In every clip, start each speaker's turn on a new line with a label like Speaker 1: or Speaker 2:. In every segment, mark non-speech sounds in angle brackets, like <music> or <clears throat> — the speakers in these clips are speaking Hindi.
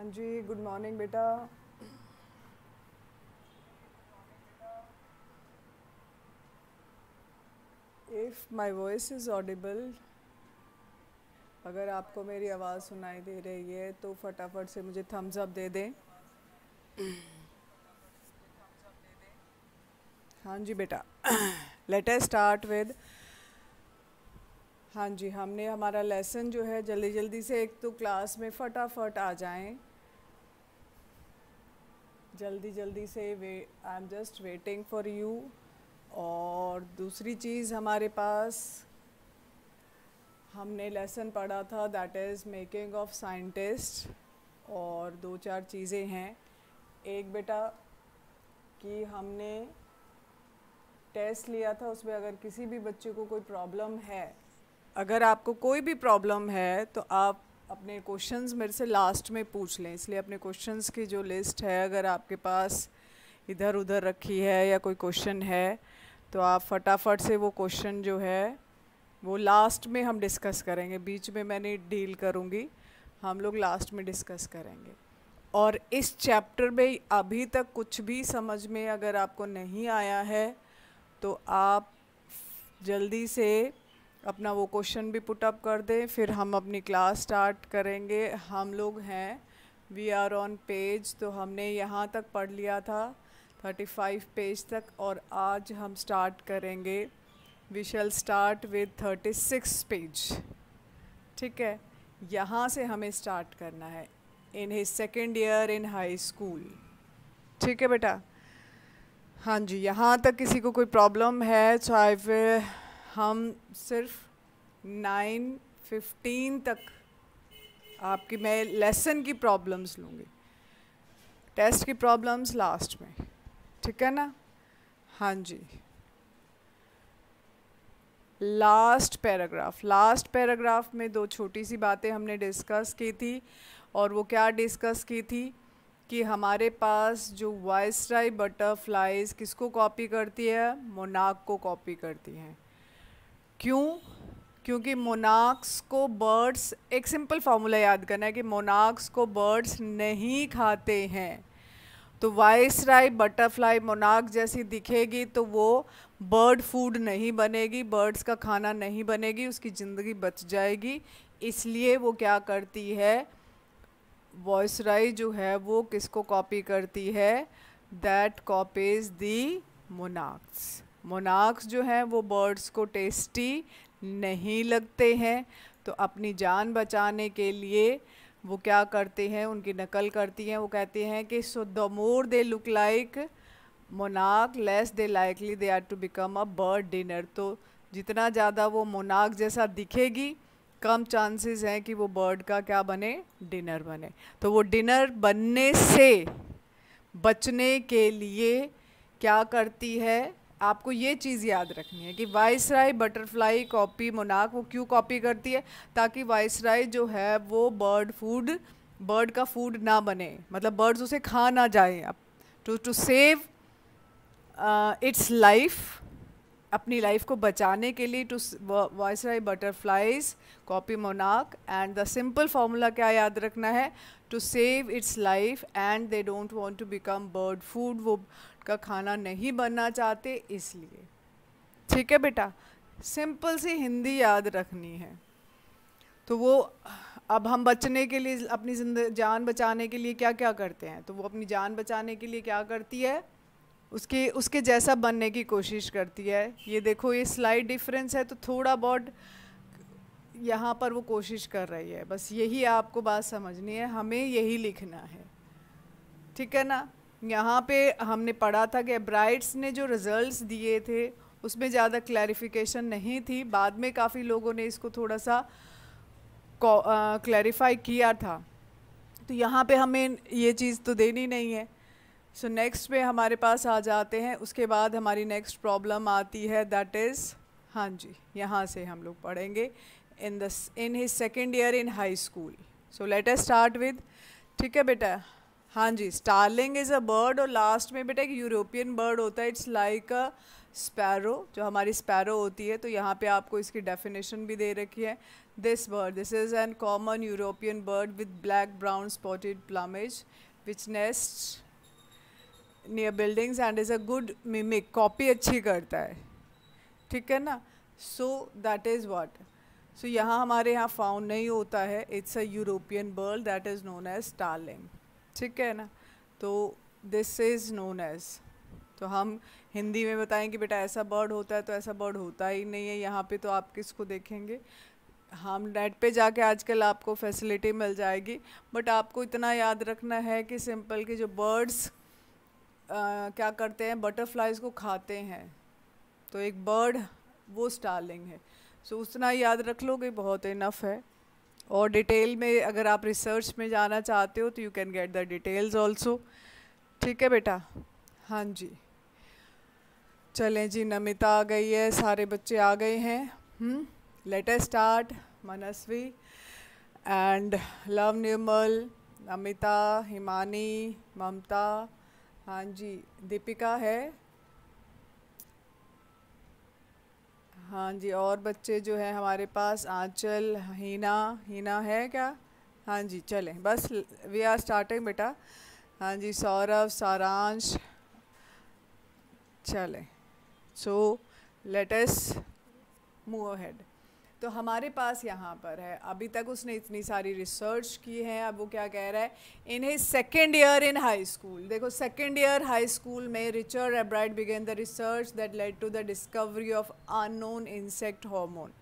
Speaker 1: हाँ जी गुड मॉर्निंग बेटा if my voice is audible अगर आपको मेरी आवाज़ सुनाई दे रही है तो फटाफट से मुझे थम्स अप दे दें हाँ जी बेटा लेट एस स्टार्ट विद हाँ जी हमने हमारा लेसन जो है जल्दी जल्दी से एक तो क्लास में फटाफट आ जाएं जल्दी जल्दी से way I am just waiting for you और दूसरी चीज़ हमारे पास हमने लेसन पढ़ा था that is making of scientist और दो चार चीज़ें हैं एक बेटा कि हमने टेस्ट लिया था उसमें अगर किसी भी बच्चे को कोई प्रॉब्लम है अगर आपको कोई भी प्रॉब्लम है तो आप अपने क्वेश्चंस मेरे से लास्ट में पूछ लें इसलिए अपने क्वेश्चंस की जो लिस्ट है अगर आपके पास इधर उधर रखी है या कोई क्वेश्चन है तो आप फटाफट से वो क्वेश्चन जो है वो लास्ट में हम डिस्कस करेंगे बीच में मैंने डील करूँगी हम लोग लास्ट में डिस्कस करेंगे और इस चैप्टर में अभी तक कुछ भी समझ में अगर आपको नहीं आया है तो आप जल्दी से अपना वो क्वेश्चन भी पुट अप कर दें फिर हम अपनी क्लास स्टार्ट करेंगे हम लोग हैं वी आर ऑन पेज तो हमने यहाँ तक पढ़ लिया था 35 पेज तक और आज हम स्टार्ट करेंगे we shall start with 36 page ठीक है यहाँ से हमें स्टार्ट करना है in his second year in high school ठीक है बेटा हाँ जी यहाँ तक किसी को कोई प्रॉब्लम है सो आई हम सिर्फ नाइन फिफ्टीन तक आपकी मैं लेसन की प्रॉब्लम्स लूँगी टेस्ट की प्रॉब्लम्स लास्ट में ठीक है ना हाँ जी लास्ट पैराग्राफ लास्ट पैराग्राफ में दो छोटी सी बातें हमने डिस्कस की थी और वो क्या डिस्कस की थी कि हमारे पास जो वाइसराय बटरफ्लाइज किसको कॉपी करती है मोनाक को कॉपी करती हैं क्यों क्योंकि मोनाक्स को बर्ड्स एक सिंपल फार्मूला याद करना है कि मोनाक्स को बर्ड्स नहीं खाते हैं तो वाइस राई बटरफ्लाई मोनाक जैसी दिखेगी तो वो बर्ड फूड नहीं बनेगी बर्ड्स का खाना नहीं बनेगी उसकी ज़िंदगी बच जाएगी इसलिए वो क्या करती है वॉइस राई जो है वो किसको कॉपी करती है दैट कॉपीज़ दी मोनाक्स मोनाक्स जो हैं वो बर्ड्स को टेस्टी नहीं लगते हैं तो अपनी जान बचाने के लिए वो क्या करते हैं उनकी नकल करती हैं वो कहते हैं कि so the more they look like मोनाक less they likely they are to become a bird dinner तो जितना ज़्यादा वो मोनाक जैसा दिखेगी कम चांसेस हैं कि वो बर्ड का क्या बने डिनर बने तो वो डिनर बनने से बचने के लिए क्या करती है आपको ये चीज़ याद रखनी है कि वाइस राय बटरफ्लाई कॉपी मोनाक वो क्यों कॉपी करती है ताकि वाइस राय जो है वो बर्ड फूड बर्ड का फूड ना बने मतलब बर्ड्स उसे खा ना जाए अब to to save its life अपनी लाइफ को बचाने के लिए to viceroy butterflies copy मोनाक एंड द सिंपल फार्मूला क्या याद रखना है to save its life and they don't want to become bird food वो का खाना नहीं बनना चाहते इसलिए ठीक है बेटा सिंपल सी हिंदी याद रखनी है तो वो अब हम बचने के लिए अपनी जान बचाने के लिए क्या क्या करते हैं तो वो अपनी जान बचाने के लिए क्या करती है उसके उसके जैसा बनने की कोशिश करती है ये देखो ये स्लाइड डिफरेंस है तो थोड़ा बहुत यहाँ पर वो कोशिश कर रही है बस यही आपको बात समझनी है हमें यही लिखना है ठीक है ना यहाँ पे हमने पढ़ा था कि ब्राइट्स ने जो रिज़ल्ट्स दिए थे उसमें ज़्यादा क्लैरिफिकेशन नहीं थी बाद में काफ़ी लोगों ने इसको थोड़ा सा क्लैरिफाई किया था तो यहाँ पे हमें ये चीज़ तो देनी नहीं है सो so नेक्स्ट पे हमारे पास आ जाते हैं उसके बाद हमारी नेक्स्ट प्रॉब्लम आती है दैट इज़ हाँ जी यहाँ से हम लोग पढ़ेंगे इन दिन in his second year in high school so let start with ठीक है बेटा हाँ जी स्टारलिंग इज़ अ बर्ड और लास्ट में बेटा एक यूरोपियन बर्ड होता है इट्स लाइक अ स्पैरो जो हमारी स्पैरो होती है तो यहाँ पे आपको इसकी डेफिनेशन भी दे रखी है this bird this is an common European bird with black brown spotted plumage which nest near buildings and is a good mimic copy अच्छी करता है ठीक है ना so that is what so यहाँ हमारे यहाँ फाउंड नहीं होता है it's a European bird that is known as starling ठीक है ना तो दिस इज़ नोन एज तो हम हिंदी में बताएं कि बेटा ऐसा बर्ड होता है तो ऐसा बर्ड होता ही नहीं है यहाँ पे तो आप किसको देखेंगे हम नेट पे जाके आजकल आपको फैसिलिटी मिल जाएगी बट आपको इतना याद रखना है कि सिंपल कि जो बर्ड्स क्या करते हैं बटरफ्लाइज़ को खाते हैं तो एक बर्ड वो स्टार्लिंग है सो so, उतना याद रख लोगे बहुत इनफ है और डिटेल में अगर आप रिसर्च में जाना चाहते हो तो you can get the details also ठीक है बेटा हाँ जी चलें जी नमिता आ गई है सारे बच्चे आ गए हैं let hmm, start Manasvi and Luv Nirmal Namita Himani Mamta हाँ जी दीपिका है हाँ जी और बच्चे जो है हमारे पास आंचल हीना हीना है क्या हाँ जी चलें बस वी आर स्टार्टिंग बेटा हाँ जी सौरभ सारांश चलें सो अस मूव अहेड तो हमारे पास यहाँ पर है अभी तक उसने इतनी सारी रिसर्च की है अब वो क्या कह रहा है in his second year in high school देखो सेकेंड ईयर हाई स्कूल में Richard Ebright begin the research that led to the discovery of unknown insect hormone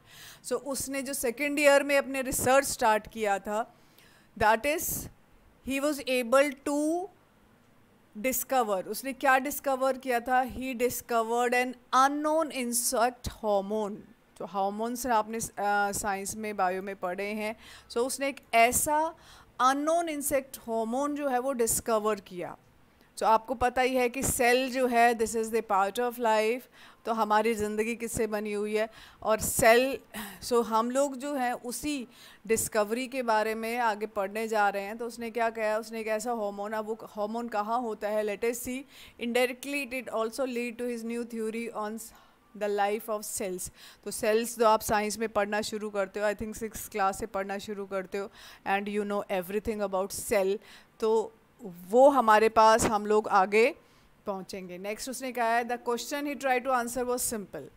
Speaker 1: so उसने जो सेकेंड ईयर में अपने रिसर्च स्टार्ट किया था that is he was able to discover उसने क्या डिस्कवर किया था he discovered an unknown insect hormone तो हार्मोन्स आपने साइंस में बायो में पढ़े हैं सो so उसने एक ऐसा अननोन इंसेक्ट हार्मोन जो है वो डिस्कवर किया सो so, आपको पता ही है कि सेल जो है this is the part of life तो हमारी ज़िंदगी किससे बनी हुई है और सेल सो so हम लोग जो हैं उसी डिस्कवरी के बारे में आगे पढ़ने जा रहे हैं तो उसने क्या कहा उसने एक ऐसा हार्मोन अब वो हार्मोन कहाँ होता है latest see indirectly it also lead to his new theory on the life of cells तो सेल्स तो आप साइंस में पढ़ना शुरू करते हो आई थिंक सिक्स क्लास से पढ़ना शुरू करते हो and you know everything about cell तो वो हमारे पास हम लोग आगे पहुँचेंगे नेक्स्ट उसने कहा है the question he try to answer was simple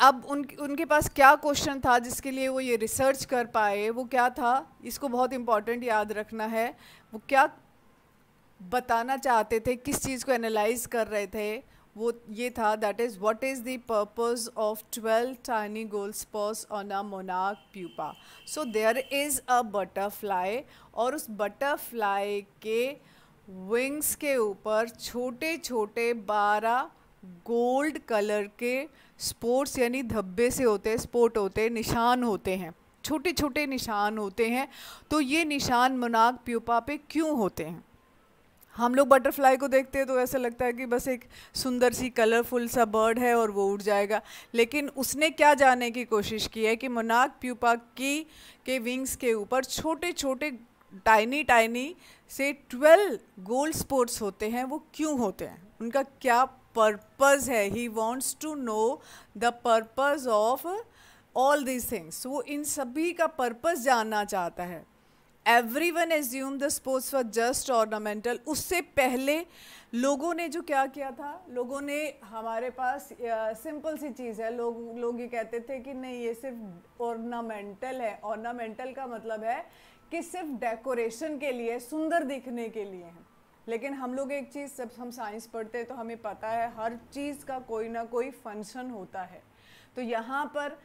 Speaker 1: अब उन उनके पास क्या क्वेश्चन था जिसके लिए वो ये रिसर्च कर पाए वो क्या था इसको बहुत इम्पॉर्टेंट याद रखना है वो क्या बताना चाहते थे किस चीज़ को एनालाइज कर रहे थे वो ये था that is what is the purpose of twelve tiny gold spurs on a मोनाक pupa so there is a butterfly और उस बटरफ्लाई के विंग्स के ऊपर छोटे छोटे बारह गोल्ड कलर के स्पोर्ट्स यानी धब्बे से होते स्पोर्ट होते निशान होते हैं छोटे छोटे निशान होते हैं तो ये निशान मोनाक प्यूपा पे क्यों होते हैं हम लोग बटरफ्लाई को देखते हैं तो ऐसा लगता है कि बस एक सुंदर सी कलरफुल सा बर्ड है और वो उड़ जाएगा लेकिन उसने क्या जानने की कोशिश की है कि मोनाक प्यूपा की के विंग्स के ऊपर छोटे छोटे टाइनी टाइनी से ट्वेल्व गोल्ड स्पोर्ट्स होते हैं वो क्यों होते हैं उनका क्या पर्पज़ है he wants to know the purpose of all these things वो इन सभी का पर्पज़ जानना चाहता है everyone assume the sports for just ornamental उससे पहले लोगों ने जो क्या किया था लोगों ने हमारे पास सिंपल सी चीज़ है लोग लोग ये कहते थे कि नहीं ये सिर्फ ऑर्नामेंटल है ऑर्नामेंटल का मतलब है कि सिर्फ डेकोरेशन के लिए सुंदर दिखने के लिए है लेकिन हम लोग एक चीज़ सब हम साइंस पढ़ते हैं तो हमें पता है हर चीज़ का कोई ना कोई फंक्शन होता है तो यहाँ पर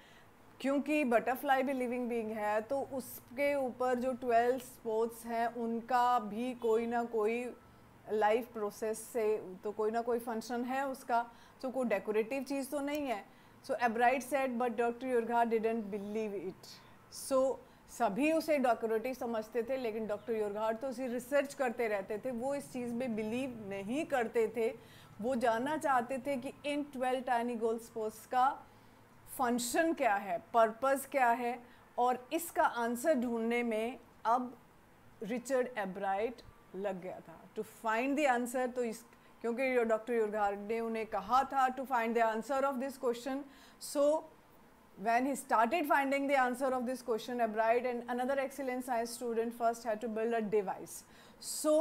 Speaker 1: क्योंकि बटरफ्लाई भी लिविंग बींग है तो उसके ऊपर जो ट्वेल्व स्पोर्ट्स हैं उनका भी कोई ना कोई लाइफ प्रोसेस से तो कोई ना कोई फंक्शन है उसका तो कोई डेकोरेटिव चीज़ तो नहीं है so Ebright said but doctor Urquhart didn't believe it so सभी उसे डेकोरेटिव समझते थे लेकिन डॉक्टर योरघा तो उसे रिसर्च करते रहते थे वो इस चीज़ में बिलीव नहीं करते थे वो जानना चाहते थे कि इन ट्वेल्व टाइनी गोल्ड स्पोर्ट्स का फंक्शन क्या है पर्पस क्या है और इसका आंसर ढूंढने में अब रिचर्ड एब्राइट लग गया था टू फाइंड द आंसर तो इस क्योंकि डॉक्टर योरगार ने उन्हें कहा था to find the answer of this question so when he started finding the answer of this question Ebright and another excellent science student first है to build a device so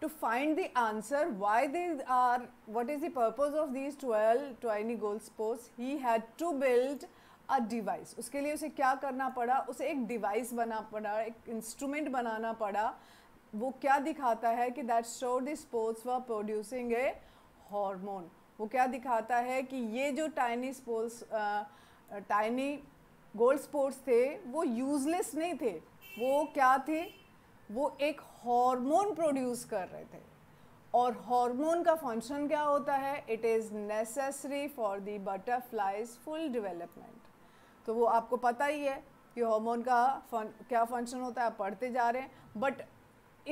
Speaker 1: to find the answer why they are, what is the purpose of these 12 tiny goal posts, he had to build a device उसके लिए उसे क्या करना पड़ा उसे एक डिवाइस बना पड़ा एक इंस्ट्रूमेंट बनाना पड़ा वो क्या दिखाता है कि that show the sports were producing a hormone वो क्या दिखाता है कि ये जो tiny sports tiny gold sports थे वो यूजलेस नहीं थे वो क्या थे वो एक हार्मोन प्रोड्यूस कर रहे थे और हार्मोन का फंक्शन क्या होता है it is necessary for the butterflies full development तो वो आपको पता ही है कि हार्मोन का फन, क्या फंक्शन होता है आप पढ़ते जा रहे हैं बट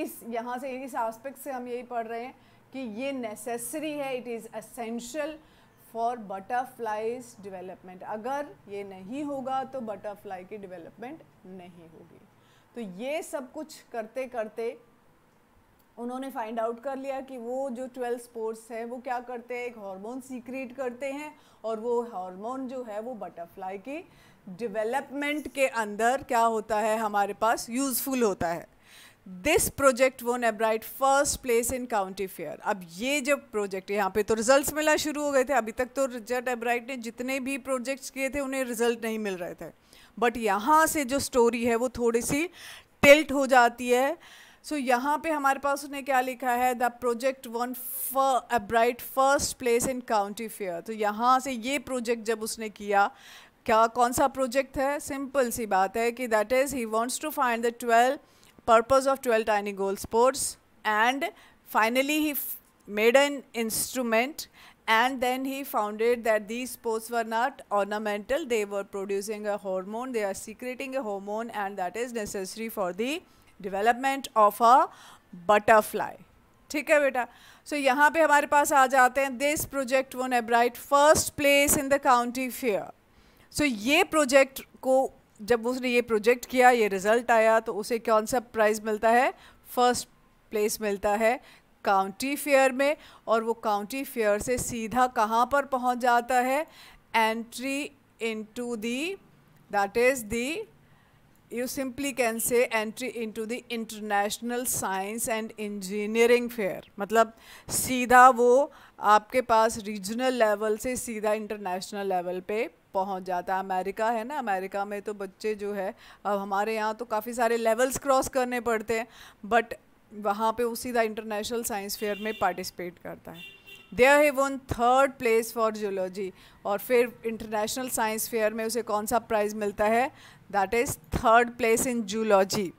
Speaker 1: इस यहाँ से इस आस्पेक्ट से हम यही पढ़ रहे हैं कि ये नेसेसरी है it is essential for butterflies development अगर ये नहीं होगा तो बटरफ्लाई की डेवलपमेंट नहीं होगी तो ये सब कुछ करते करते उन्होंने फाइंड आउट कर लिया कि वो जो ट्वेल्व स्पोर्ट्स हैं वो क्या करते हैं एक हार्मोन सीक्रेट करते हैं और वो हार्मोन जो है वो बटरफ्लाई की डेवलपमेंट के अंदर क्या होता है हमारे पास यूज़फुल होता है दिस प्रोजेक्ट वो Ebright first place in county fair अब ये जब प्रोजेक्ट यहाँ पे तो रिजल्ट्स मिलना शुरू हो गए थे अभी तक तो रिजर्ट एब्राइट ने जितने भी प्रोजेक्ट्स किए थे उन्हें रिजल्ट नहीं मिल रहे थे बट यहाँ से जो स्टोरी है वो थोड़ी सी टिल्ट हो जाती है सो so, यहाँ पे हमारे पास उसने क्या लिखा है the project won Ebright first place in county fair तो यहाँ से ये प्रोजेक्ट जब उसने किया क्या कौन सा प्रोजेक्ट है सिंपल सी बात है कि that is he wants to find the twelve purpose of twelve tiny gold sports and finally he made an instrument and then he found it that these sports were not ornamental they were producing a hormone they are secreting a hormone and that is necessary for the development of a butterfly ठीक है बेटा सो so, यहाँ पे हमारे पास आ जाते हैं this project won Ebright first place in the county fair so ये प्रोजेक्ट को जब उसने ये प्रोजेक्ट किया ये रिजल्ट आया तो उसे कौन सा प्राइज़ मिलता है फर्स्ट प्लेस मिलता है काउंटी फेयर में और वो काउंटी फेयर से सीधा कहाँ पर पहुँच जाता है entry into the that is the you simply can say entry into the international science and engineering fair मतलब सीधा वो आपके पास रीजनल लेवल से सीधा इंटरनेशनल लेवल पे पहुंच जाता है अमेरिका है ना अमेरिका में तो बच्चे जो है अब हमारे यहाँ तो काफ़ी सारे लेवल्स क्रॉस करने पड़ते हैं बट वहाँ पे उसी द इंटरनेशनल साइंस फेयर में पार्टिसिपेट करता है there he won third place for zoology और फिर इंटरनेशनल साइंस फेयर में उसे कौन सा प्राइज मिलता है that is third place in zoology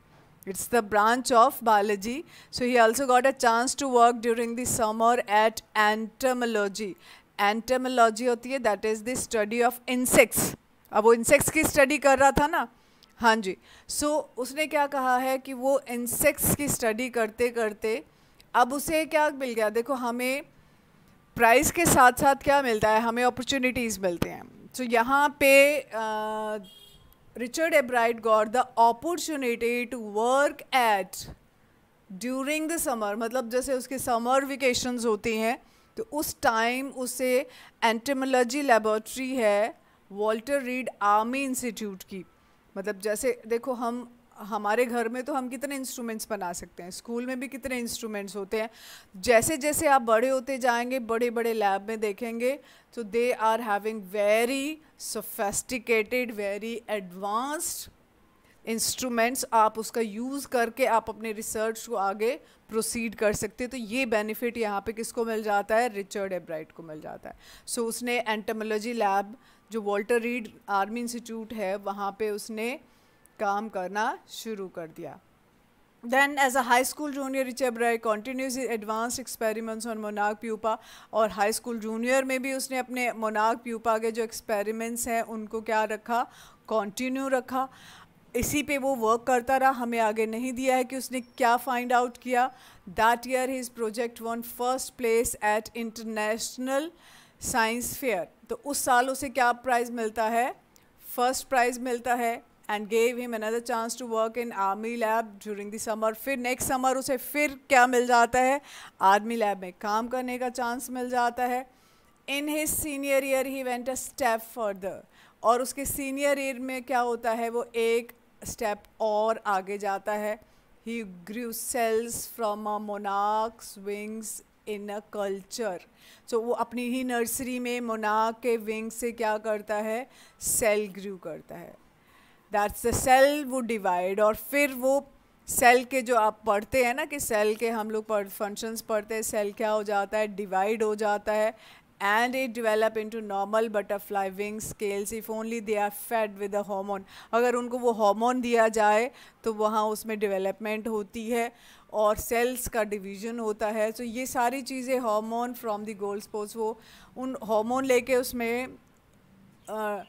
Speaker 1: it's the branch of biology so he also got a chance to work during the summer at entomology entomology होती है that is the study of insects अब वो इंसेक्ट्स की स्टडी कर रहा था ना हाँ जी सो so, उसने क्या कहा है कि वो इंसेक्ट्स की स्टडी करते करते अब उसे क्या मिल गया देखो हमें प्राइस के साथ साथ क्या मिलता है हमें अपॉर्चुनिटीज़ मिलते हैं सो so, यहाँ पे Richard Ebright got the opportunity to work at during the summer मतलब जैसे उसके समर वेकेशंस होती हैं तो उस टाइम उसे एंटेमोलॉजी लेबॉर्ट्री है वॉल्टर रीड आर्मी इंस्टीट्यूट की मतलब जैसे देखो हम हमारे घर में तो हम कितने इंस्ट्रूमेंट्स बना सकते हैं स्कूल में भी कितने इंस्ट्रूमेंट्स होते हैं जैसे जैसे आप बड़े होते जाएंगे बड़े बड़े लैब में देखेंगे तो they are having very sophisticated very advanced instruments आप उसका यूज़ करके आप अपने रिसर्च को आगे प्रोसीड कर सकते हैं तो ये बेनिफिट यहाँ पे किसको मिल जाता है रिचर्ड एब्राइट को मिल जाता है सो so, उसने एंटमोलॉजी लैब जो वॉल्टर रीड आर्मी इंस्टीट्यूट है वहाँ पे उसने काम करना शुरू कर दिया then as a high school junior Richard Ebright continues advance experiments on मोनाग प्यूपा और हाई स्कूल जूनियर में भी उसने अपने मोनाक प्यूपा के जो एक्सपेरिमेंट्स हैं उनको क्या रखा कॉन्टीन्यू रखा इसी पे वो वर्क करता रहा हमें आगे नहीं दिया है कि उसने क्या फाइंड आउट किया that year his project won first place at international science fair तो उस साल उसे क्या प्राइज़ मिलता है फर्स्ट प्राइज़ मिलता है and gave him another chance to work in army lab during the summer फिर नेक्स्ट समर उसे फिर क्या मिल जाता है आर्मी लैब में काम करने का चांस मिल जाता है in his senior year he went a step further और उसके सीनियर ईयर में क्या होता है वो एक स्टेप और आगे जाता है He grew cells from a monarch's wings in a culture so वो अपनी ही नर्सरी में मोनाक के विंग से क्या करता है सेल ग्रू करता है दैट्स द सेल वो डिवाइड और फिर वो सेल के जो आप पढ़ते हैं ना कि सेल के हम लोग फंक्शंस पढ़ते हैं सेल क्या हो जाता है डिवाइड हो जाता है and it develop into normal butterfly wing scales if only they are fed with a hormone agar unko wo hormone diya jaye to wahan usme development hoti hai और सेल्स का डिवीज़न होता है तो so ये सारी चीज़ें hormone from the gold sports वो उन हार्मोन लेके उसमें सो uh,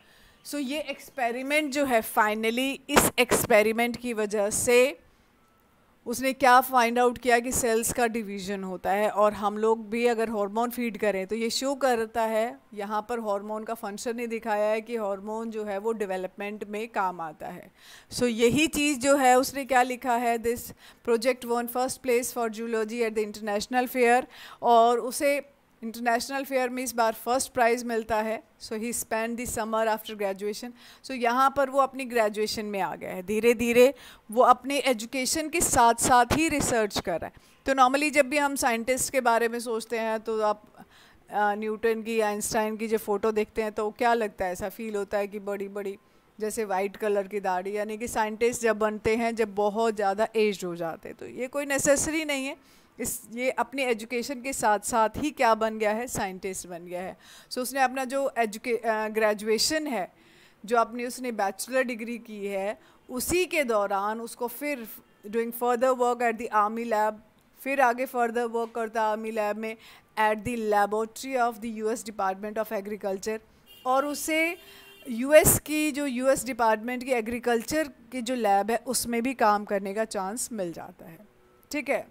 Speaker 1: so ये एक्सपेरिमेंट जो है फाइनली इस एक्सपेरिमेंट की वजह से उसने क्या फाइंड आउट किया कि सेल्स का डिवीजन होता है और हम लोग भी अगर हार्मोन फीड करें तो ये शो करता है यहाँ पर हार्मोन का फंक्शन ही दिखाया है कि हार्मोन जो है वो डेवलपमेंट में काम आता है सो so, यही चीज़ जो है उसने क्या लिखा है this project won first place for zoology at the international fair और उसे इंटरनेशनल फेयर में इस बार फर्स्ट प्राइज़ मिलता है so he spend the summer after graduation so यहाँ पर वो अपनी ग्रेजुएशन में आ गया है धीरे धीरे वो अपने एजुकेशन के साथ साथ ही रिसर्च कर रहा है तो नॉर्मली जब भी हम साइंटिस्ट के बारे में सोचते हैं तो आप न्यूटन की आइंस्टाइन की जो फ़ोटो देखते हैं तो क्या लगता है ऐसा फील होता है कि बड़ी बड़ी जैसे वाइट कलर की दाढ़ी यानी कि साइंटिस्ट जब बनते हैं जब बहुत ज़्यादा एज हो जाते हैं तो ये कोई नेसेसरी नहीं है इस ये अपनी एजुकेशन के साथ साथ ही क्या बन गया है साइंटिस्ट बन गया है सो so, उसने अपना जो एजुके ग्रेजुएशन है जो अपनी उसने बैचलर डिग्री की है उसी के दौरान उसको फिर doing further work at the army lab फिर आगे फर्दर वर्क करता आर्मी लैब में at the laboratory of the US department of agriculture और उसे यूएस की जो यूएस डिपार्टमेंट की एग्रीकल्चर की जो लैब है उसमें भी काम करने का चांस मिल जाता है ठीक है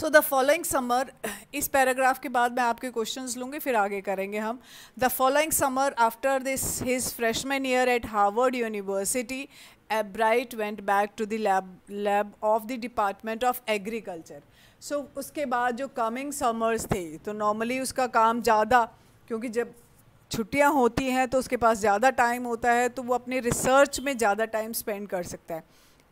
Speaker 1: सो द फॉलोइंग समर इस पैराग्राफ के बाद मैं आपके क्वेश्चंस लूँगी फिर आगे करेंगे हम the following summer after this his freshman year at Harvard University Ebright went back to the lab lab of the department of agriculture so उसके बाद जो कमिंग समर्स थे तो नॉर्मली उसका काम ज़्यादा क्योंकि जब छुट्टियाँ होती हैं तो उसके पास ज़्यादा टाइम होता है तो वो अपने रिसर्च में ज़्यादा टाइम स्पेंड कर सकता है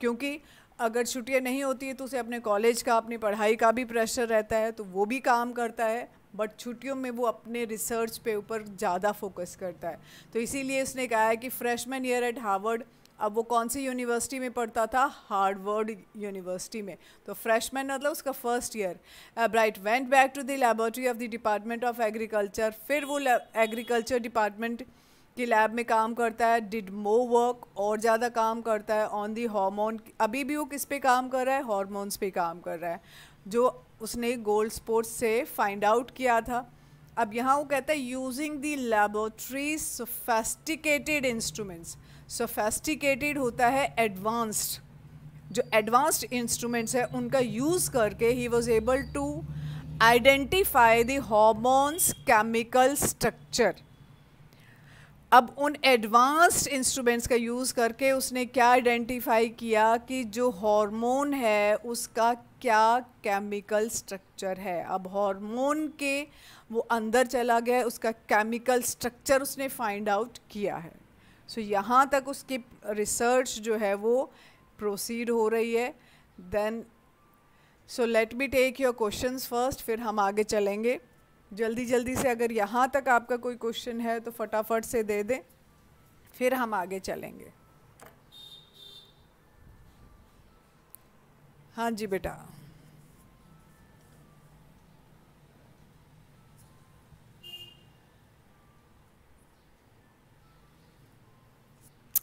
Speaker 1: क्योंकि अगर छुट्टियाँ नहीं होती है तो उसे अपने कॉलेज का अपनी पढ़ाई का भी प्रेशर रहता है तो वो भी काम करता है बट छुट्टियों में वो अपने रिसर्च पे ऊपर ज़्यादा फोकस करता है तो इसीलिए उसने कहा है कि फ्रेशमैन ईयर एट हार्वर्ड अब वो कौन सी यूनिवर्सिटी में पढ़ता था हार्डवर्ड यूनिवर्सिटी में तो फ्रेशमैन मतलब उसका first year Ebright went back to the laboratory of the department of agriculture फिर वो एग्रीकल्चर डिपार्टमेंट की लैब में काम करता है डिड मो वर्क और ज़्यादा काम करता है ऑन दी हॉर्मोन अभी भी वो किस पे काम कर रहा है हॉर्मोन्स पे काम कर रहा है जो उसने गोल्ड स्पोर्ट्स से फाइंड आउट किया था अब यहाँ वो कहता है using the laboratory sophisticated instruments sophisticated होता है एडवांस्ड जो एडवांस्ड इंस्ट्रूमेंट्स है उनका यूज़ करके he was able to identify the hormones chemical structure अब उन एडवांस्ड इंस्ट्रूमेंट्स का यूज़ करके उसने क्या आइडेंटिफाई किया कि जो हार्मोन है उसका क्या केमिकल स्ट्रक्चर है अब हार्मोन के वो अंदर चला गया उसका केमिकल स्ट्रक्चर उसने फाइंड आउट किया है सो so, यहाँ तक उसकी रिसर्च जो है वो प्रोसीड हो रही है then so let me take your questions first फिर हम आगे चलेंगे जल्दी जल्दी से अगर यहाँ तक आपका कोई क्वेश्चन है तो फटाफट से दे दें फिर हम आगे चलेंगे हाँ जी बेटा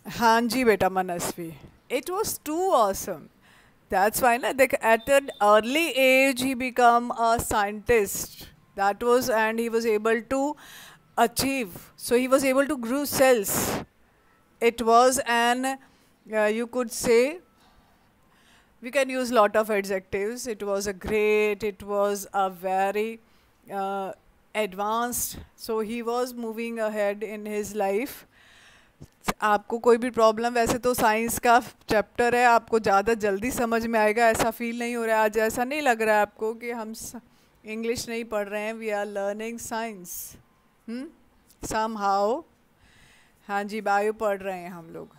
Speaker 1: Hanji beta Manasvi. It was too awesome. That's why na, like, at an early age he became a scientist. That was and he was able to achieve. So he was able to grow cells. It was an uh, you could say we can use lot of adjectives. It was a great. It was a very uh, advanced. So he was moving ahead in his life आपको कोई भी प्रॉब्लम वैसे तो साइंस का चैप्टर है आपको ज़्यादा जल्दी समझ में आएगा ऐसा फील नहीं हो रहा है आज ऐसा नहीं लग रहा है आपको कि हम इंग्लिश नहीं पढ़ रहे हैं we are learning science somehow हाँ जी बायो पढ़ रहे हैं हम लोग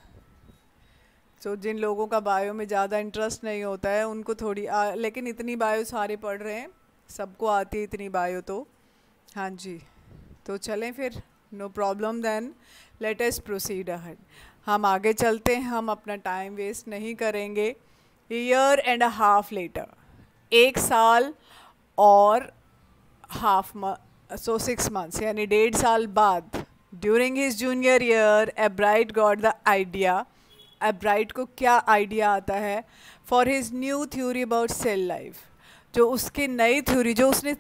Speaker 1: तो जिन लोगों का बायो में ज़्यादा इंटरेस्ट नहीं होता है उनको थोड़ी आ, लेकिन इतनी बायो सारे पढ़ रहे हैं सबको आती है इतनी बायो तो हाँ जी तो चलें फिर no problem then let's proceed ahead हम आगे चलते हैं हम अपना टाइम वेस्ट नहीं करेंगे year and a half later एक साल और हाफ सो सिक्स मंथ्स यानी डेढ़ साल बाद during his junior year Ebright got the idea Ebright को क्या आइडिया आता है for his new theory about cell life जो उसकी नई थ्योरी जो उसने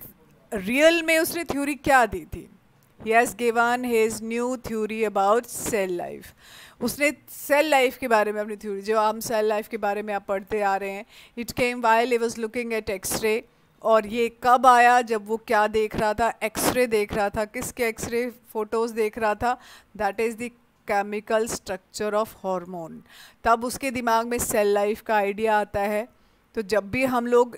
Speaker 1: रियल में उसने थ्योरी क्या दी थी has given his new theory about cell life उसने सेल लाइफ के बारे में अपनी थ्योरी जो हम सेल लाइफ के बारे में आप पढ़ते आ रहे हैं it came while he was looking at X-ray और ये कब आया जब वो क्या देख रहा था एक्सरे देख रहा था किसके एक्सरे फोटोज़ देख रहा था that is the chemical structure of hormone तब उसके दिमाग में सेल लाइफ का आइडिया आता है तो जब भी हम लोग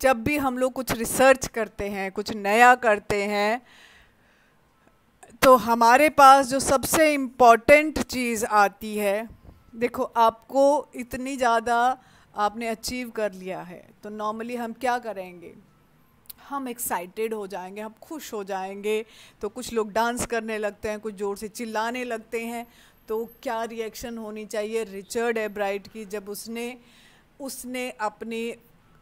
Speaker 1: जब भी हम लोग कुछ रिसर्च करते हैं कुछ नया करते हैं तो हमारे पास जो सबसे इम्पॉर्टेंट चीज़ आती है देखो आपको इतनी ज़्यादा आपने अचीव कर लिया है तो नॉर्मली हम क्या करेंगे हम एक्साइटेड हो जाएंगे हम खुश हो जाएंगे तो कुछ लोग डांस करने लगते हैं कुछ ज़ोर से चिल्लाने लगते हैं तो क्या रिएक्शन होनी चाहिए रिचर्ड एब्राइट की जब उसने उसने अपनी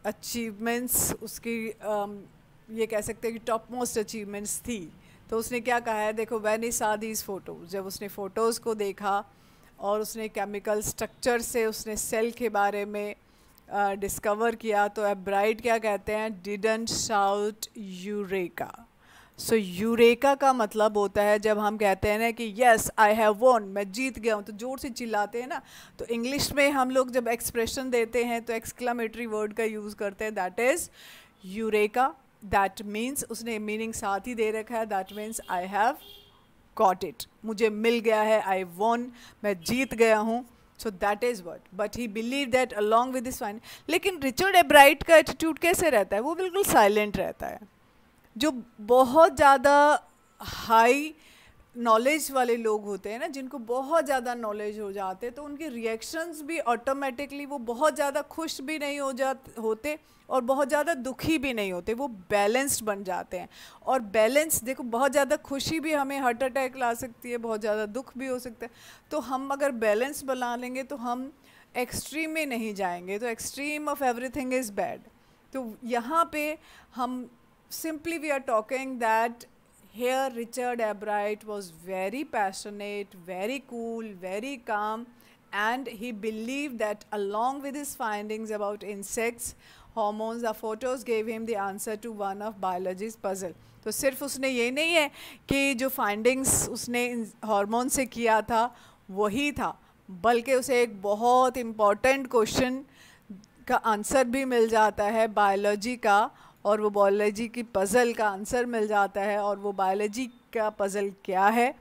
Speaker 1: अचीवमेंट्स उसकी um, ये कह सकते हैं कि टॉप मोस्ट अचीवमेंट्स थी तो उसने क्या कहा है देखो वैन ही सा दीज फ़ोटोज़ जब उसने फ़ोटोज़ को देखा और उसने केमिकल स्ट्रक्चर से उसने सेल के बारे में डिस्कवर uh, किया तो एब्राइड क्या कहते हैं didn't shout eureka so so, eureka का मतलब होता है जब हम कहते हैं ना कि यस आई हैव वोन मैं जीत गया हूँ तो ज़ोर से चिल्लाते हैं ना तो इंग्लिश में हम लोग जब एक्सप्रेशन देते हैं तो एक्सक्लामेटरी वर्ड का यूज़ करते हैं that is eureka that means उसने मीनिंग साथ ही दे रखा है that means I have got it मुझे मिल गया है आई वोन मैं जीत गया हूँ so that is what but he believe that along with this wine लेकिन रिचर्ड एब्राइट का एटीट्यूड कैसे रहता है वो बिल्कुल साइलेंट रहता है जो बहुत ज़्यादा हाई नॉलेज वाले लोग होते हैं ना जिनको बहुत ज़्यादा नॉलेज हो जाते हैं तो उनके रिएक्शंस भी ऑटोमेटिकली वो बहुत ज़्यादा खुश भी नहीं हो जा होते और बहुत ज़्यादा दुखी भी नहीं होते वो बैलेंस्ड बन जाते हैं और बैलेंस देखो बहुत ज़्यादा खुशी भी हमें हार्ट अटैक ला सकती है बहुत ज़्यादा दुख भी हो सकता है तो हम अगर बैलेंस बना लेंगे तो हम एक्सट्रीम में नहीं जाएंगे तो extreme of everything is bad तो यहाँ पे हम simply we are talking that here Richard abright was very passionate, very cool, very calm, and he believed that along with his findings about insects, hormones, the photos gave him the answer to one of biology's puzzle. तो सिर्फ उसने ये नहीं है कि जो फाइंडिंग्स उसने हार्मोन से किया था वही था बल्कि उसे एक बहुत इम्पॉर्टेंट क्वेश्चन का आंसर भी मिल जाता है बायोलॉजी का और वो बायोलॉजी की पज़ल का आंसर मिल जाता है और वो बायोलॉजी का पज़ल क्या है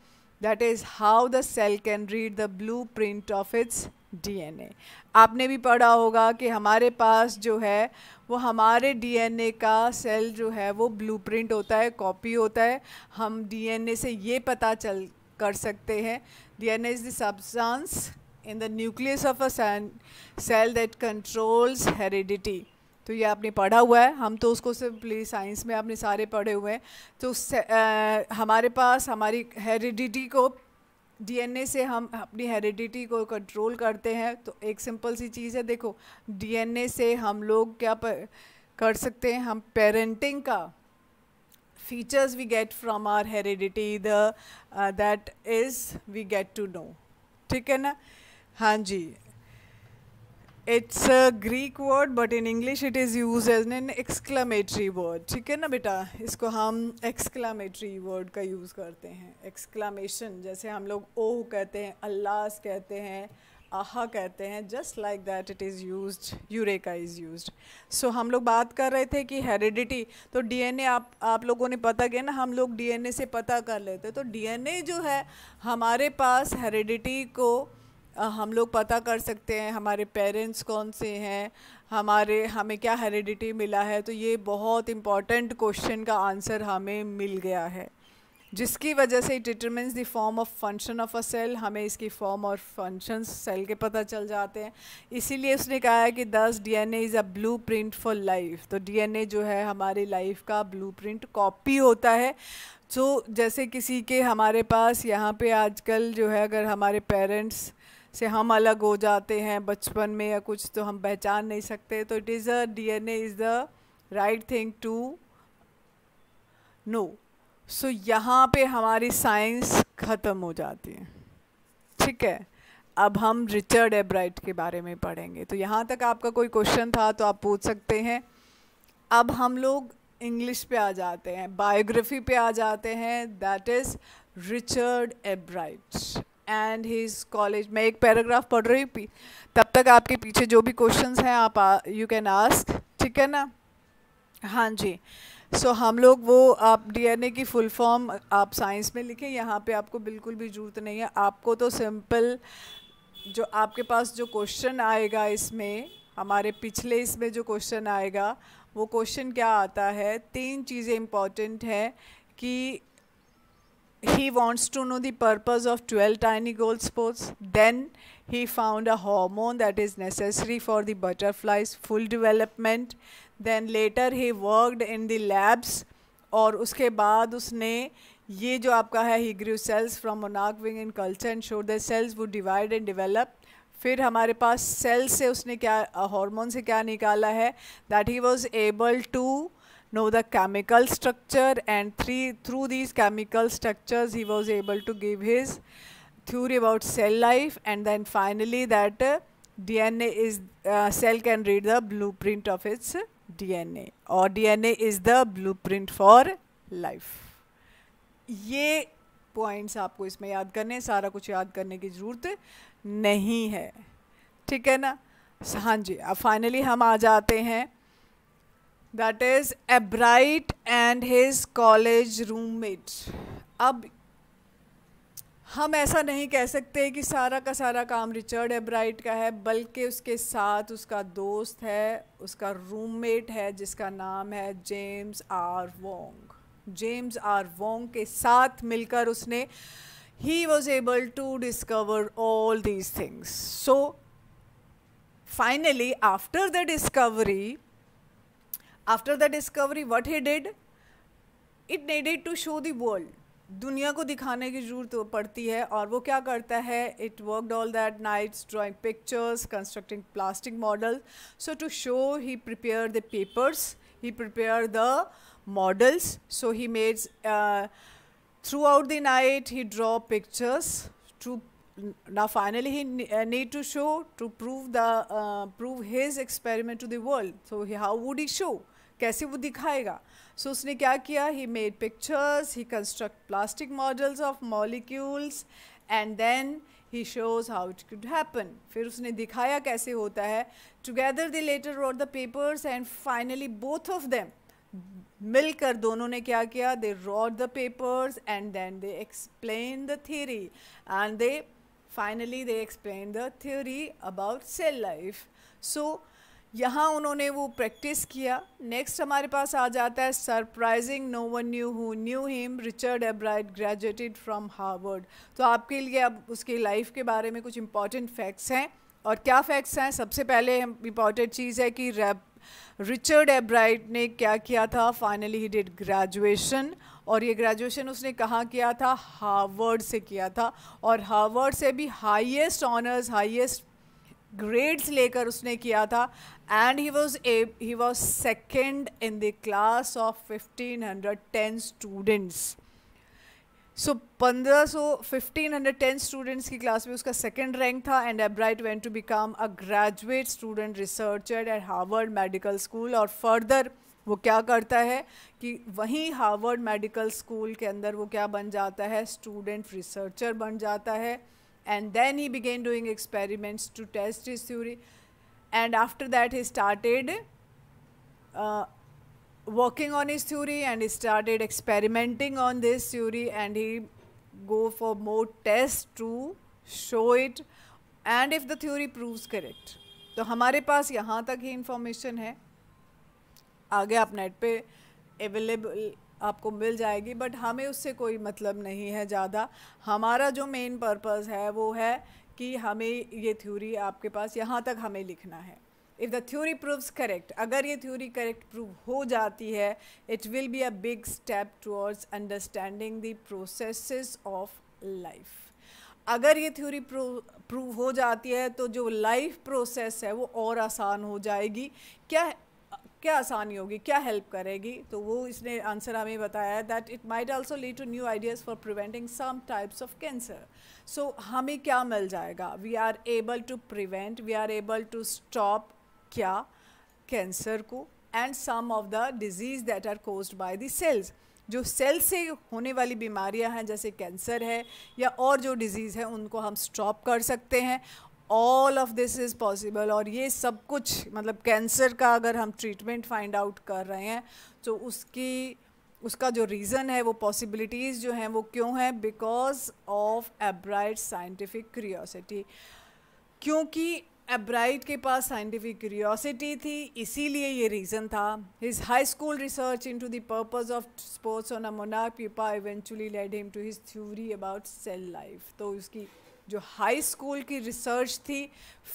Speaker 1: that is how the cell can read the blueprint of its DNA आपने भी पढ़ा होगा कि हमारे पास जो है वो हमारे डीएनए का सेल जो है वो ब्लू प्रिंट होता है कॉपी होता है हम डीएनए से ये पता चल कर सकते हैं DNA is the substance in the nucleus of a cell that controls heredity तो ये आपने पढ़ा हुआ है हम तो उसको सिंपली साइंस में आपने सारे पढ़े हुए हैं तो आ, हमारे पास हमारी हेरिडिटी को डीएनए से हम अपनी हेरिडिटी को कंट्रोल करते हैं तो एक सिंपल सी चीज़ है देखो डीएनए से हम लोग क्या पर, कर सकते हैं हम पेरेंटिंग का features we get from our heredity the that is we get to know ठीक है ना हाँ जी it's a Greek word but in English it is use as an exclamatory word ठीक है ना बेटा इसको हम एक्सक्लामेटरी वर्ड का यूज़ करते हैं एक्सक्लामेशन जैसे हम लोग ओह कहते हैं अल्लास कहते हैं आहा कहते हैं just like that it is use eureka is use so हम लोग बात कर रहे थे कि हेरिडिटी तो डी एन आप आप लोगों ने पता किया ना हम लोग डी एन ए से पता कर लेते तो डी एन ए जो है हमारे पास हेरिडिटी को हम लोग पता कर सकते हैं हमारे पेरेंट्स कौन से हैं हमारे हमें क्या हेरिडिटी मिला है तो ये बहुत इम्पॉर्टेंट क्वेश्चन का आंसर हमें मिल गया है जिसकी वजह से it determines the form of function of a cell हमें इसकी फॉर्म और फंक्शन सेल के पता चल जाते हैं इसीलिए उसने कहा है कि this D N is a blueprint for life तो डी एन ए जो है हमारी लाइफ का ब्लू प्रिंट कॉपी होता है जो तो जैसे किसी के हमारे पास यहाँ पे आजकल जो है अगर हमारे पेरेंट्स से हम अलग हो जाते हैं बचपन में या कुछ तो हम पहचान नहीं सकते तो it is a D N A is the right thing to know so यहाँ पे हमारी साइंस ख़त्म हो जाती है ठीक है अब हम रिचर्ड एब्राइट के बारे में पढ़ेंगे तो यहाँ तक आपका कोई क्वेश्चन था तो आप पूछ सकते हैं अब हम लोग इंग्लिश पे आ जाते हैं बायोग्राफी पे आ जाते हैं that is Richard Ebright and his college मैं एक पैराग्राफ पढ़ रही हूँ तब तक आपके पीछे जो भी क्वेश्चंस हैं आप यू कैन आस्क ठीक है ना हाँ जी सो so, हम लोग वो आप डीएनए की फुल फॉर्म आप साइंस में लिखें यहाँ पे आपको बिल्कुल भी ज़रूरत नहीं है आपको तो सिंपल जो आपके पास जो क्वेश्चन आएगा इसमें हमारे पिछले इसमें जो क्वेश्चन आएगा वो क्वेश्चन क्या आता है तीन चीज़ें इम्पॉर्टेंट हैं कि he wants to know the purpose of 12 tiny gold spots Then he found a hormone that is necessary for the butterfly's full development. Then later he worked in the labs और उसके बाद उसने ये जो आपका है ही ग्रू सेल्स फ्रॉम मोनाक wing in culture and showed the cells वो डिवाइड एंड डेवलप फिर हमारे पास सेल से उसने क्या हार्मोन से क्या निकाला है that he was able to know the chemical structure and three, through these chemical structures he was able to give his theory about cell life and then finally that uh, DNA is uh, cell can read the blueprint of its DNA or DNA is the blueprint for life ye points aapko isme yaad karne हैं सारा कुछ याद करने की ज़रूरत नहीं है ठीक है ना हाँ जी अब फाइनली हम आ जाते हैं that is and his college room roommate. अब हम ऐसा नहीं कह सकते कि सारा का सारा काम रिचर्ड एब्राइट का है बल्कि उसके साथ उसका दोस्त है उसका रूममेट है जिसका नाम है James R Wong James R Wong के साथ मिलकर उसने he was able to discover all these things so finally after the discovery After the discovery, what he did? It needed to show the world. दुनिया को दिखाने की ज़रूरत पड़ती है और वो क्या करता है it worked all that nights drawing pictures constructing plastic model so to show he prepare the papers he prepare the models so he made throughout the night he draw pictures to now finally he uh, need to show to prove the uh, prove his experiment to the world so how would he show कैसे वो दिखाएगा सो so, उसने क्या किया he made pictures he construct plastic models of molecules and then he shows how it could happen फिर उसने दिखाया कैसे होता है together they later wrote the papers and finally both of them मिलकर दोनों ने क्या किया they wrote the papers and then they explain the theory and they finally they explain the theory about cell life so यहाँ उन्होंने वो प्रैक्टिस किया नेक्स्ट हमारे पास आ जाता है surprising no one knew who knew him Richard Ebright graduated from Harvard तो आपके लिए अब उसकी लाइफ के बारे में कुछ इंपॉर्टेंट फैक्ट्स हैं और क्या फैक्ट्स हैं सबसे पहले इम्पॉर्टेंट चीज़ है कि रिचर्ड एब्राइट ने क्या किया था फाइनली ही डिड ग्रेजुएशन और ये ग्रेजुएशन उसने कहाँ किया था हार्वर्ड से किया था और हार्वर्ड से भी हाईएस्ट ऑनर्स हाईएस्ट ग्रेड्स लेकर उसने किया था and he was a he was second in the class of fifteen hundred ten students so पंद्रह सौ फिफ्टीन हंड्रेड टेन स्टूडेंट्स की क्लास में उसका सेकेंड रैंक था and Ebright went to become a graduate student researcher at Harvard Medical School और फर्दर वो क्या करता है कि वहीं हार्वर्ड मेडिकल स्कूल के अंदर वो क्या बन जाता है स्टूडेंट रिसर्चर बन जाता है and then he began doing experiments to test his theory and after that he started uh, working on his theory and he started experimenting on this theory and he go for more tests to show it and if the theory proves correct तो हमारे पास यहाँ तक ही इन्फॉर्मेशन है आगे आप नेट पे अवेलेबल आपको मिल जाएगी बट हमें उससे कोई मतलब नहीं है ज़्यादा हमारा जो मेन पर्पस है वो है कि हमें ये थ्योरी आपके पास यहाँ तक हमें लिखना है if the theory proves correct अगर ये थ्योरी करेक्ट प्रूव हो जाती है it will be a big step towards understanding the process of life अगर ये थ्योरी प्रूव हो जाती है तो जो लाइफ प्रोसेस है वो और आसान हो जाएगी क्या क्या आसानी होगी क्या हेल्प करेगी तो वो इसने आंसर हमें बताया that it might also lead to new ideas for preventing some types of cancer so हमें क्या मिल जाएगा we are able to prevent we are able to stop क्या कैंसर को and some of the diseases that are caused by the cells जो सेल से होने वाली बीमारियां हैं जैसे कैंसर है या और जो डिजीज़ है उनको हम स्टॉप कर सकते हैं all of this is possible और ये सब कुछ मतलब कैंसर का अगर हम ट्रीटमेंट फाइंड आउट कर रहे हैं तो उसकी उसका जो रीज़न है वो पॉसिबिलिटीज़ जो हैं वो क्यों हैं because of Ebright scientific curiosity क्योंकि एब्राइट के पास साइंटिफिक क्यूरियोसिटी थी इसीलिए ये रीज़न था his high school research into the purpose of spots on a monarch pupa eventually led him to his theory about cell life तो उसकी जो हाई स्कूल की रिसर्च थी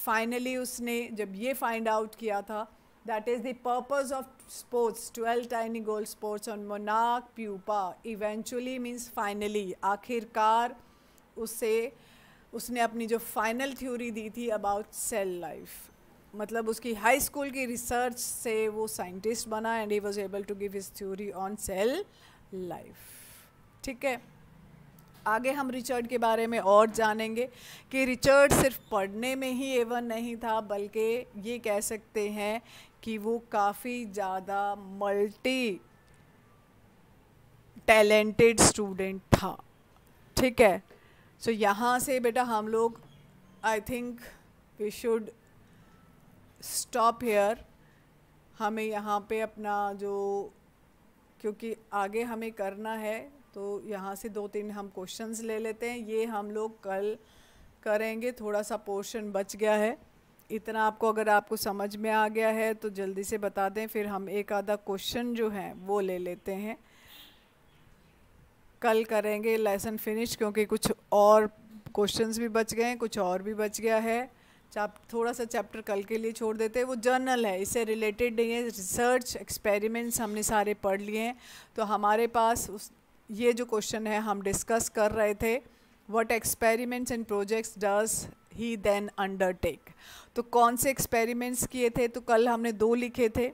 Speaker 1: फाइनली उसने जब ये फाइंड आउट किया था that is the purpose of spots twelve tiny gold spots on मोनाक प्यूपा इवेंचुअली मीन्स फाइनली आखिरकार उसे उसने अपनी जो फाइनल थ्योरी दी थी अबाउट सेल लाइफ मतलब उसकी हाई स्कूल की रिसर्च से वो साइंटिस्ट बना and he was able to give his theory on cell life ठीक है आगे हम रिचर्ड के बारे में और जानेंगे कि रिचर्ड सिर्फ पढ़ने में ही एवन नहीं था बल्कि ये कह सकते हैं कि वो काफ़ी ज़्यादा मल्टी टैलेंटेड स्टूडेंट था ठीक है सो so, यहाँ से बेटा हम लोग I think we should stop here हमें यहाँ पे अपना जो क्योंकि आगे हमें करना है तो यहाँ से दो तीन हम क्वेश्चंस ले लेते हैं ये हम लोग कल करेंगे थोड़ा सा पोर्शन बच गया है इतना आपको अगर आपको समझ में आ गया है तो जल्दी से बता दें फिर हम एक आधा क्वेश्चन जो है वो ले लेते हैं कल करेंगे लेसन फिनिश क्योंकि कुछ और क्वेश्चंस भी बच गए हैं कुछ और भी बच गया है चाप थोड़ा सा चैप्टर कल के लिए छोड़ देते हैं वो जर्नल है इससे रिलेटेड नहीं है रिसर्च एक्सपेरिमेंट्स हमने सारे पढ़ लिए हैं तो हमारे पास उस ये जो क्वेश्चन है हम डिस्कस कर रहे थे what experiments and projects does he then undertake तो कौन से एक्सपेरिमेंट्स किए थे तो कल हमने दो लिखे थे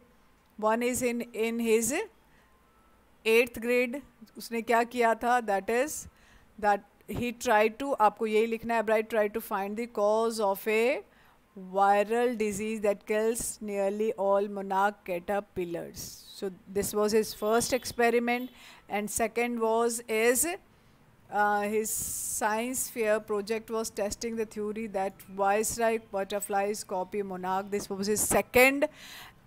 Speaker 1: one is in in his eighth grade उसने क्या किया था that is that he try to आपको यही लिखना है Bright try to find the cause of a viral disease that kills nearly all monarch caterpillars. So this was his first experiment and second was is uh, his science fair project was testing the theory that viceroy butterflies copy monarch. This was his second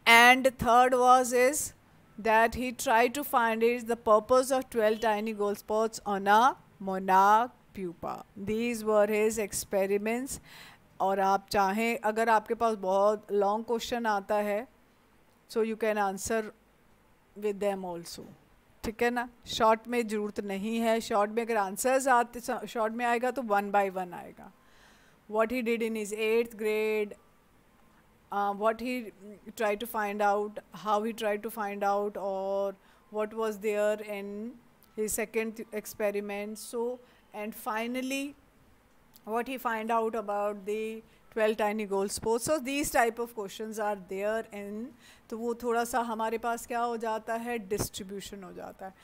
Speaker 1: and third was is that he tried to find is the purpose of 12 tiny gold spots on a monarch pupa. These were his experiments और आप चाहें अगर आपके पास बहुत लॉन्ग क्वेश्चन आता है so you can answer with them also ठीक है ना शॉर्ट में ज़रूरत नहीं है शॉर्ट में अगर आंसर्स आते शॉर्ट में आएगा तो वन बाय वन आएगा what he did in is eighth grade what he try to find out how he try to find out और what was there in his second experiment so and finally what he find out about the 12 tiny gold sports so these type of questions are there and तो वो थोड़ा सा हमारे पास क्या हो जाता है डिस्ट्रीब्यूशन हो जाता है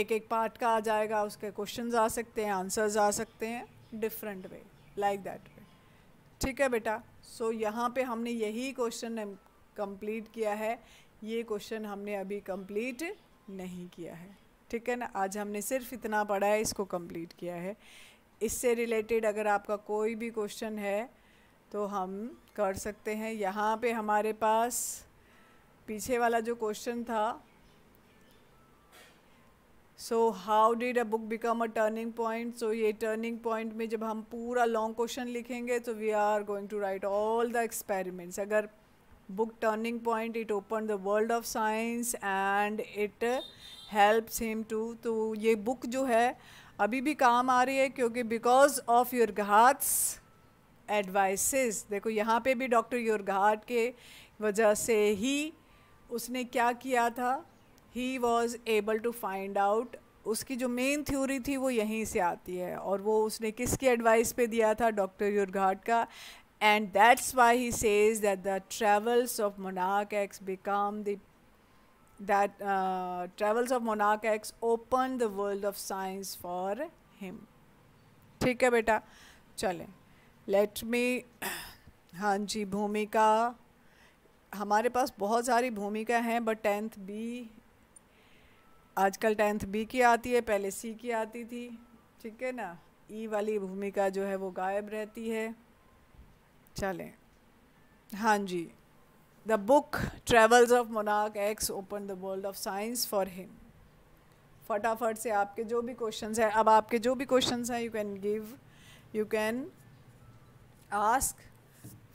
Speaker 1: एक एक पार्ट का आ जाएगा उसके क्वेश्चंस आ सकते हैं आंसर्स आ सकते हैं different way like that way ठीक है बेटा सो so, यहाँ पे हमने यही क्वेश्चन कंप्लीट किया है ये क्वेश्चन हमने अभी कंप्लीट नहीं किया है ठीक है ना आज हमने सिर्फ इतना पढ़ा है इसको कंप्लीट किया है इससे रिलेटेड अगर आपका कोई भी क्वेश्चन है तो हम कर सकते हैं यहाँ पे हमारे पास पीछे वाला जो क्वेश्चन था so how did a book become a turning point so ये टर्निंग पॉइंट में जब हम पूरा लॉन्ग क्वेश्चन लिखेंगे तो we are going to write all the experiments अगर book turning point it open the world of science and it helps him to तो ये बुक जो है अभी भी काम आ रही है क्योंकि because of your Urquhart's advices देखो यहाँ पे भी डॉक्टर योर घाट के वजह से ही उसने क्या किया था he was able to find out उसकी जो मेन थ्योरी थी वो यहीं से आती है और वो उसने किसकी एडवाइस पे दिया था डॉक्टर घाट का and that's why he says that the travels of monarchs become the that uh, Travels of Monarch X opened the world of science for him. ठीक है बेटा चलें लेट मी <clears throat> हाँ जी भूमिका हमारे पास बहुत सारी भूमिका हैं बट टेंथ बी आजकल टेंथ बी की आती है पहले सी की आती थी ठीक है ना ई e वाली भूमिका जो है वो गायब रहती है चलें हाँ जी The book Travels of Monarch X opened the world of science for him. फटाफट से आपके जो भी क्वेश्चंस हैं अब आपके जो भी क्वेश्चंस हैं you can give you can ask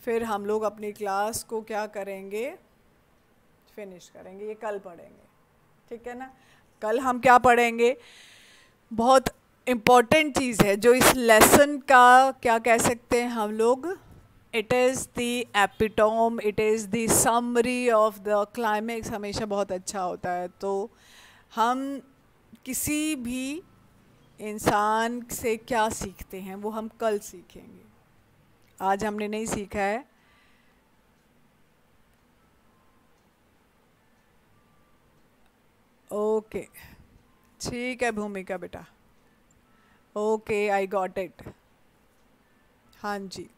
Speaker 1: फिर हम लोग अपनी क्लास को क्या करेंगे फिनिश करेंगे ये कल पढ़ेंगे ठीक है ना कल हम क्या पढ़ेंगे बहुत इम्पॉर्टेंट चीज़ है जो इस लेसन का क्या कह सकते हैं हम लोग it is the epitome it is the summary of the climax हमेशा बहुत अच्छा होता है तो हम किसी भी इंसान से क्या सीखते हैं वो हम कल सीखेंगे आज हमने नहीं सीखा है ओके ठीक है भूमिका बेटा ओके आई गॉट इट हाँ जी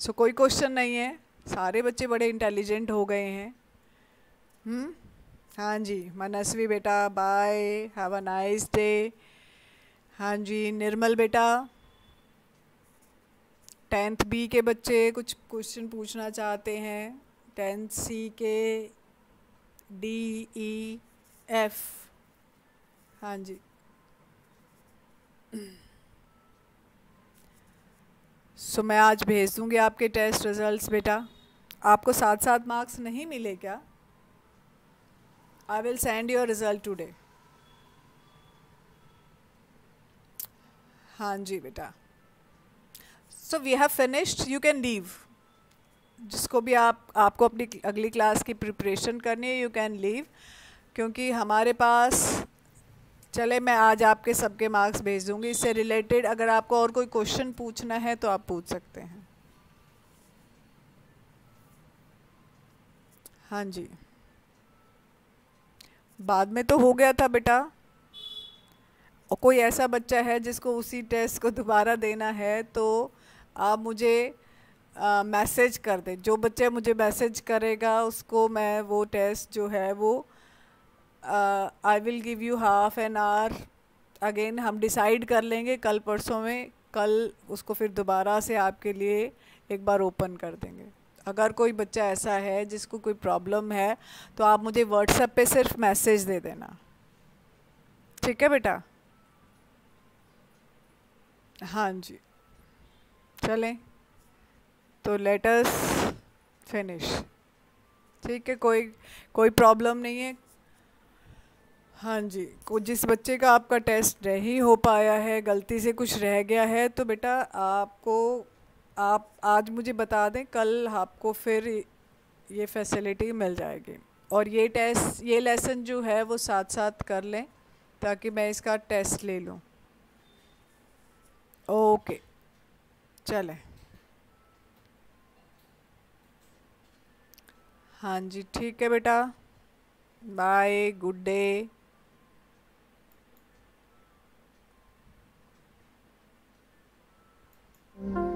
Speaker 1: सो so, कोई क्वेश्चन नहीं है सारे बच्चे बड़े इंटेलिजेंट हो गए हैं हम्म हाँ जी मनस्वी बेटा bye have a nice day हाँ जी निर्मल बेटा टेंथ बी के बच्चे कुछ क्वेश्चन पूछना चाहते हैं टेंथ सी के डी ई एफ हाँ जी सो मैं आज भेज दूँगी आपके टेस्ट रिजल्ट्स बेटा आपको साथ साथ मार्क्स नहीं मिले क्या I will send your result today हाँ जी बेटा so we have finished you can leave जिसको भी आप आपको अपनी अगली क्लास की प्रिपरेशन करनी है यू कैन लीव क्योंकि हमारे पास चले मैं आज आपके सबके मार्क्स भेज दूंगी इससे रिलेटेड अगर आपको और कोई क्वेश्चन पूछना है तो आप पूछ सकते हैं हाँ जी बाद में तो हो गया था बेटा और कोई ऐसा बच्चा है जिसको उसी टेस्ट को दोबारा देना है तो आप मुझे मैसेज कर दें जो बच्चा मुझे मैसेज करेगा उसको मैं वो टेस्ट जो है वो I will give you half an hour again हम डिसाइड कर लेंगे कल परसों में कल उसको फिर दोबारा से आपके लिए एक बार ओपन कर देंगे अगर कोई बच्चा ऐसा है जिसको कोई प्रॉब्लम है तो आप मुझे व्हाट्सएप पे सिर्फ मैसेज दे देना ठीक है बेटा हाँ जी चलें तो लेटर्स फिनिश ठीक है कोई कोई प्रॉब्लम नहीं है हाँ जी को जिस बच्चे का आपका टेस्ट नहीं हो पाया है गलती से कुछ रह गया है तो बेटा आपको आप आज मुझे बता दें कल आपको फिर ये फैसिलिटी मिल जाएगी और ये टेस्ट ये लेसन जो है वो साथ साथ कर लें ताकि मैं इसका टेस्ट ले लूँ ओके चलें हाँ जी ठीक है बेटा bye good day Mm-hmm.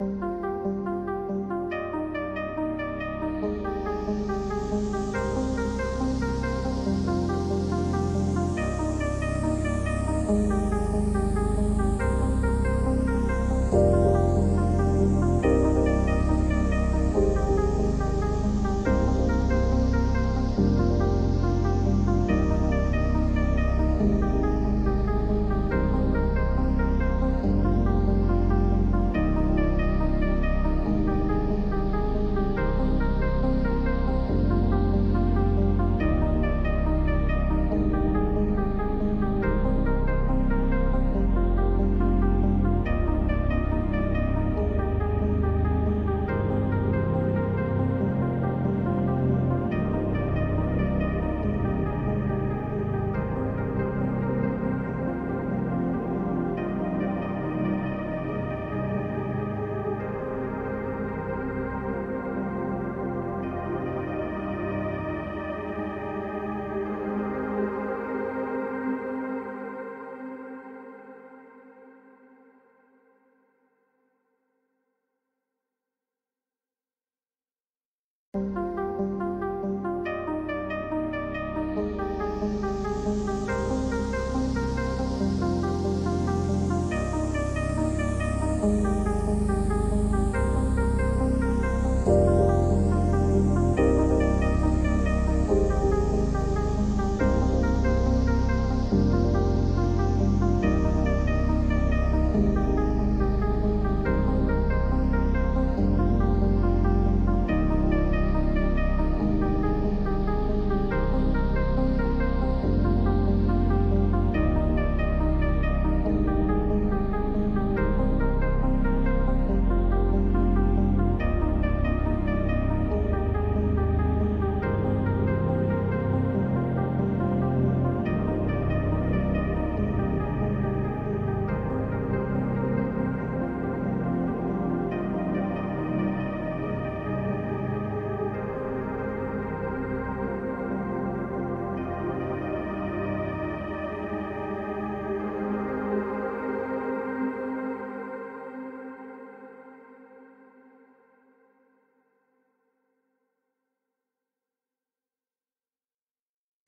Speaker 1: Thank you.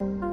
Speaker 1: Thank you.